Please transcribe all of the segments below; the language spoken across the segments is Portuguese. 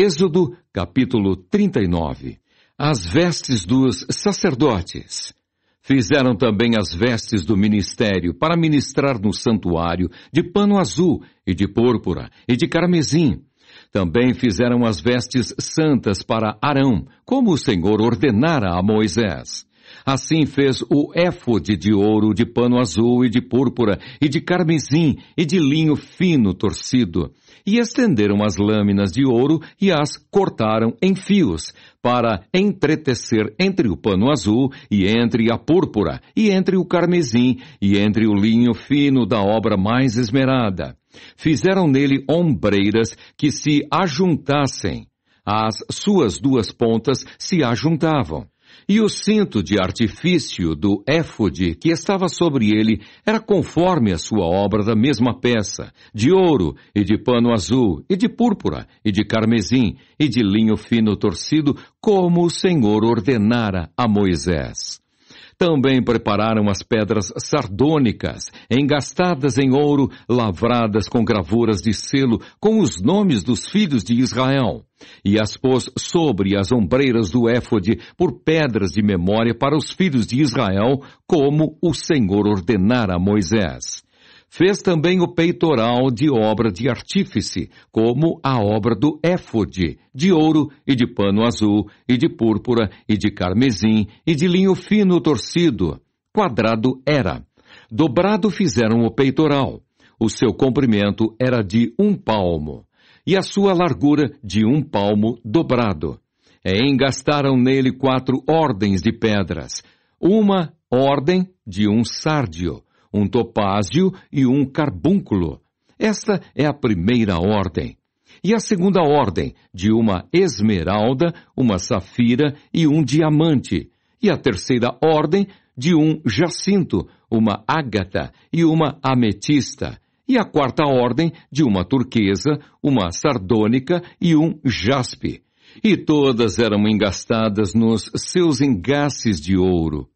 Êxodo, capítulo 39. As vestes dos sacerdotes. Fizeram também as vestes do ministério para ministrar no santuário de pano azul e de púrpura e de carmesim. Também fizeram as vestes santas para Arão, como o Senhor ordenara a Moisés. Assim fez o éfode de ouro, de pano azul e de púrpura, e de carmesim, e de linho fino torcido e estenderam as lâminas de ouro e as cortaram em fios, para entretecer entre o pano azul e entre a púrpura e entre o carmesim e entre o linho fino da obra mais esmerada. Fizeram nele ombreiras que se ajuntassem. As suas duas pontas se ajuntavam e o cinto de artifício do éfode que estava sobre ele era conforme a sua obra da mesma peça, de ouro e de pano azul e de púrpura e de carmesim e de linho fino torcido, como o Senhor ordenara a Moisés. Também prepararam as pedras sardônicas, engastadas em ouro, lavradas com gravuras de selo com os nomes dos filhos de Israel, e as pôs sobre as ombreiras do éfode por pedras de memória para os filhos de Israel, como o Senhor ordenara a Moisés. Fez também o peitoral de obra de artífice, como a obra do éfode, de ouro e de pano azul, e de púrpura, e de carmesim, e de linho fino torcido. Quadrado era. Dobrado fizeram o peitoral. O seu comprimento era de um palmo, e a sua largura de um palmo dobrado. É, engastaram nele quatro ordens de pedras, uma ordem de um sárdio, um topázio e um carbúnculo. Esta é a primeira ordem. E a segunda ordem, de uma esmeralda, uma safira e um diamante. E a terceira ordem, de um jacinto, uma ágata e uma ametista. E a quarta ordem, de uma turquesa, uma sardônica e um jaspe. E todas eram engastadas nos seus engastes de ouro.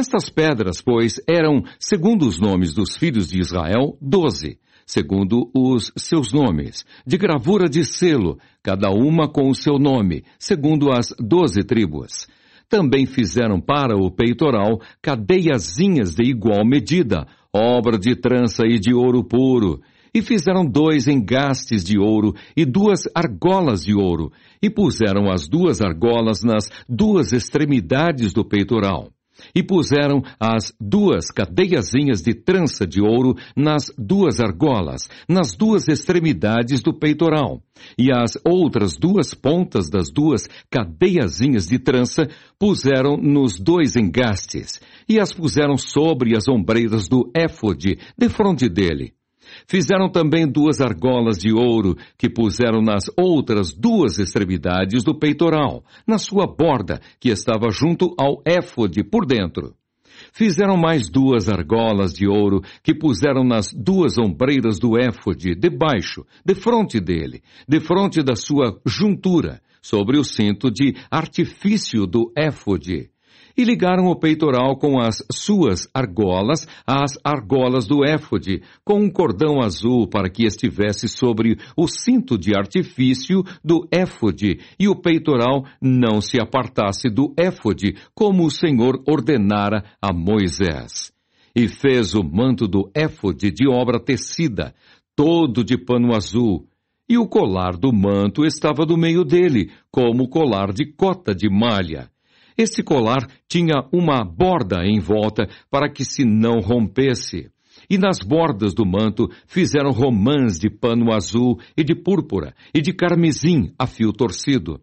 Estas pedras, pois, eram, segundo os nomes dos filhos de Israel, doze, segundo os seus nomes, de gravura de selo, cada uma com o seu nome, segundo as doze tribos. Também fizeram para o peitoral cadeiazinhas de igual medida, obra de trança e de ouro puro, e fizeram dois engastes de ouro e duas argolas de ouro, e puseram as duas argolas nas duas extremidades do peitoral. E puseram as duas cadeiazinhas de trança de ouro nas duas argolas, nas duas extremidades do peitoral, e as outras duas pontas das duas cadeiazinhas de trança puseram nos dois engastes, e as puseram sobre as ombreiras do éfode, defronte dele. Fizeram também duas argolas de ouro que puseram nas outras duas extremidades do peitoral, na sua borda, que estava junto ao éfode por dentro. Fizeram mais duas argolas de ouro que puseram nas duas ombreiras do éfode, debaixo, defronte dele, defronte da sua juntura, sobre o cinto de artifício do éfode e ligaram o peitoral com as suas argolas às argolas do éfode, com um cordão azul para que estivesse sobre o cinto de artifício do éfode e o peitoral não se apartasse do éfode, como o Senhor ordenara a Moisés. E fez o manto do éfode de obra tecida, todo de pano azul, e o colar do manto estava do meio dele, como o colar de cota de malha esse colar tinha uma borda em volta para que se não rompesse. E nas bordas do manto fizeram romãs de pano azul e de púrpura e de carmesim a fio torcido.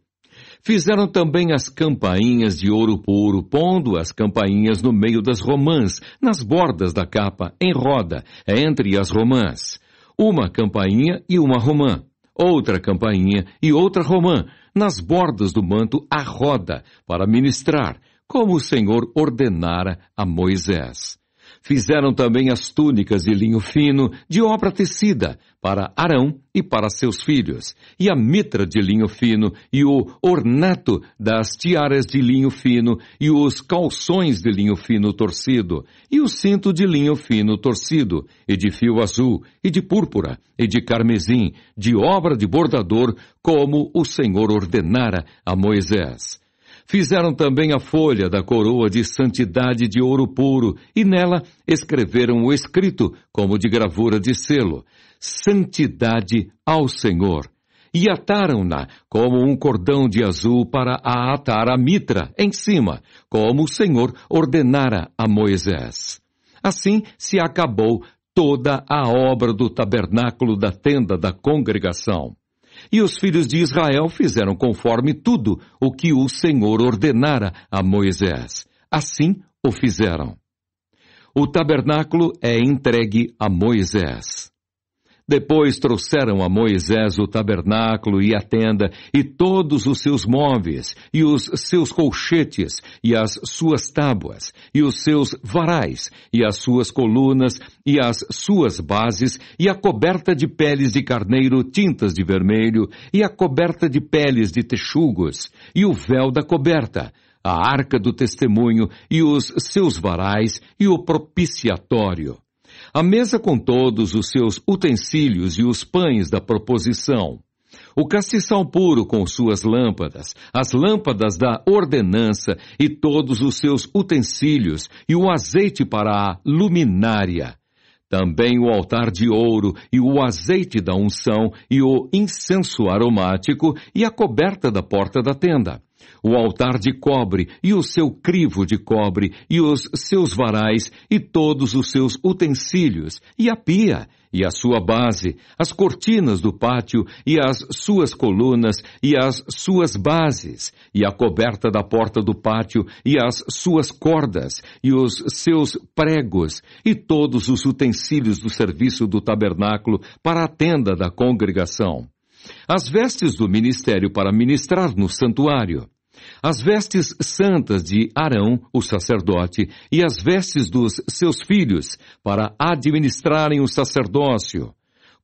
Fizeram também as campainhas de ouro puro, pondo as campainhas no meio das romãs, nas bordas da capa, em roda, entre as romãs. Uma campainha e uma romã, outra campainha e outra romã, nas bordas do manto a roda para ministrar, como o Senhor ordenara a Moisés. Fizeram também as túnicas de linho fino, de obra tecida, para Arão e para seus filhos, e a mitra de linho fino, e o ornato das tiaras de linho fino, e os calções de linho fino torcido, e o cinto de linho fino torcido, e de fio azul, e de púrpura, e de carmesim, de obra de bordador, como o Senhor ordenara a Moisés. Fizeram também a folha da coroa de santidade de ouro puro, e nela escreveram o escrito, como de gravura de selo, Santidade ao Senhor. E ataram-na como um cordão de azul para a atar a mitra em cima, como o Senhor ordenara a Moisés. Assim se acabou toda a obra do tabernáculo da tenda da congregação. E os filhos de Israel fizeram conforme tudo o que o Senhor ordenara a Moisés. Assim o fizeram. O tabernáculo é entregue a Moisés. Depois trouxeram a Moisés o tabernáculo e a tenda, e todos os seus móveis, e os seus colchetes, e as suas tábuas, e os seus varais, e as suas colunas, e as suas bases, e a coberta de peles de carneiro tintas de vermelho, e a coberta de peles de texugos, e o véu da coberta, a arca do testemunho, e os seus varais, e o propiciatório a mesa com todos os seus utensílios e os pães da proposição. O castiçal puro com suas lâmpadas, as lâmpadas da ordenança e todos os seus utensílios e o azeite para a luminária. Também o altar de ouro e o azeite da unção e o incenso aromático e a coberta da porta da tenda o altar de cobre e o seu crivo de cobre e os seus varais e todos os seus utensílios e a pia e a sua base, as cortinas do pátio e as suas colunas e as suas bases e a coberta da porta do pátio e as suas cordas e os seus pregos e todos os utensílios do serviço do tabernáculo para a tenda da congregação as vestes do ministério para ministrar no santuário, as vestes santas de Arão, o sacerdote, e as vestes dos seus filhos para administrarem o sacerdócio,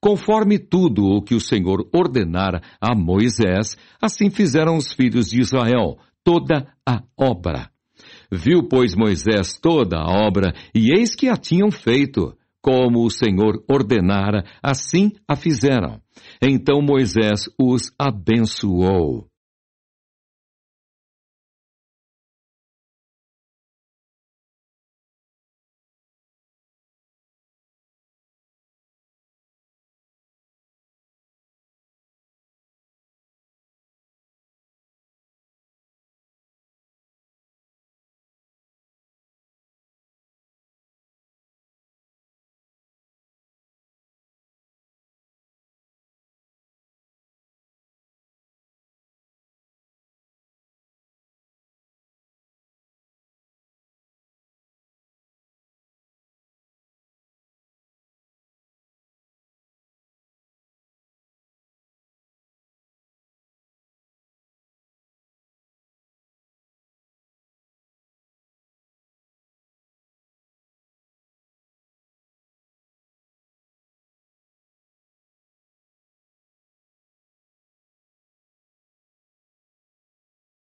conforme tudo o que o Senhor ordenara a Moisés, assim fizeram os filhos de Israel toda a obra. Viu, pois, Moisés toda a obra, e eis que a tinham feito. Como o Senhor ordenara, assim a fizeram. Então Moisés os abençoou.